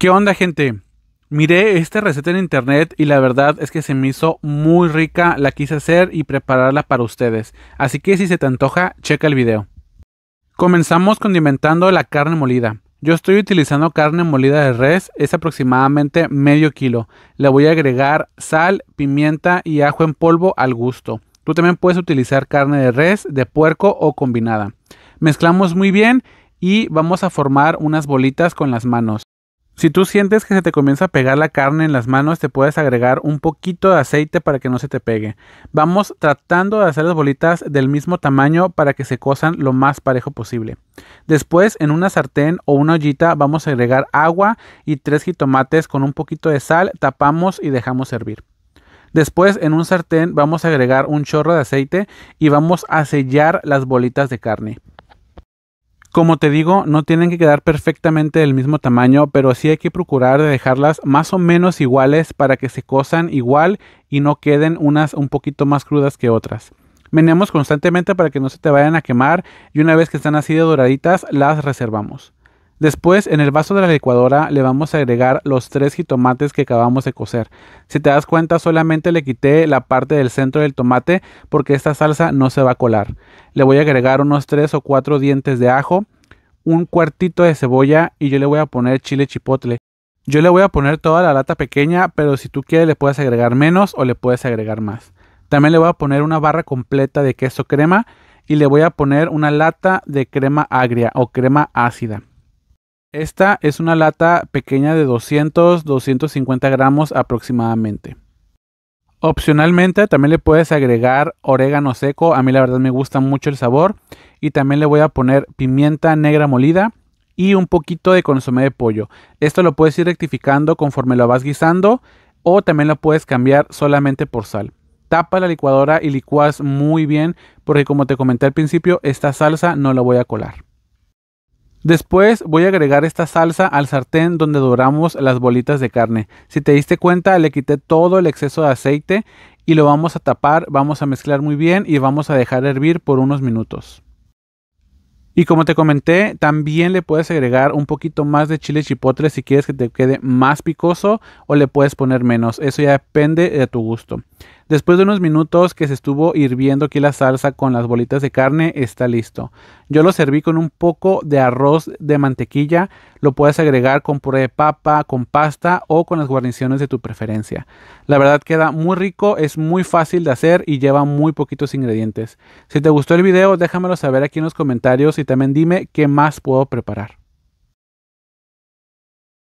¿Qué onda gente? Miré esta receta en internet y la verdad es que se me hizo muy rica, la quise hacer y prepararla para ustedes. Así que si se te antoja, checa el video. Comenzamos condimentando la carne molida. Yo estoy utilizando carne molida de res, es aproximadamente medio kilo. Le voy a agregar sal, pimienta y ajo en polvo al gusto. Tú también puedes utilizar carne de res, de puerco o combinada. Mezclamos muy bien y vamos a formar unas bolitas con las manos. Si tú sientes que se te comienza a pegar la carne en las manos, te puedes agregar un poquito de aceite para que no se te pegue. Vamos tratando de hacer las bolitas del mismo tamaño para que se cosan lo más parejo posible. Después, en una sartén o una ollita, vamos a agregar agua y tres jitomates con un poquito de sal, tapamos y dejamos servir. Después en un sartén vamos a agregar un chorro de aceite y vamos a sellar las bolitas de carne. Como te digo, no tienen que quedar perfectamente del mismo tamaño, pero sí hay que procurar de dejarlas más o menos iguales para que se cosan igual y no queden unas un poquito más crudas que otras. Meneamos constantemente para que no se te vayan a quemar y una vez que están así de doraditas, las reservamos. Después, en el vaso de la licuadora le vamos a agregar los tres jitomates que acabamos de cocer. Si te das cuenta, solamente le quité la parte del centro del tomate porque esta salsa no se va a colar. Le voy a agregar unos tres o cuatro dientes de ajo, un cuartito de cebolla y yo le voy a poner chile chipotle. Yo le voy a poner toda la lata pequeña, pero si tú quieres le puedes agregar menos o le puedes agregar más. También le voy a poner una barra completa de queso crema y le voy a poner una lata de crema agria o crema ácida. Esta es una lata pequeña de 200-250 gramos aproximadamente. Opcionalmente también le puedes agregar orégano seco, a mí la verdad me gusta mucho el sabor. Y también le voy a poner pimienta negra molida y un poquito de consomé de pollo. Esto lo puedes ir rectificando conforme lo vas guisando o también lo puedes cambiar solamente por sal. Tapa la licuadora y licuas muy bien porque como te comenté al principio, esta salsa no la voy a colar. Después voy a agregar esta salsa al sartén donde doramos las bolitas de carne. Si te diste cuenta le quité todo el exceso de aceite y lo vamos a tapar, vamos a mezclar muy bien y vamos a dejar hervir por unos minutos. Y como te comenté, también le puedes agregar un poquito más de chile chipotle si quieres que te quede más picoso o le puedes poner menos. Eso ya depende de tu gusto. Después de unos minutos que se estuvo hirviendo aquí la salsa con las bolitas de carne, está listo. Yo lo serví con un poco de arroz de mantequilla, lo puedes agregar con puré de papa, con pasta o con las guarniciones de tu preferencia. La verdad queda muy rico, es muy fácil de hacer y lleva muy poquitos ingredientes. Si te gustó el video, déjamelo saber aquí en los comentarios y también dime qué más puedo preparar.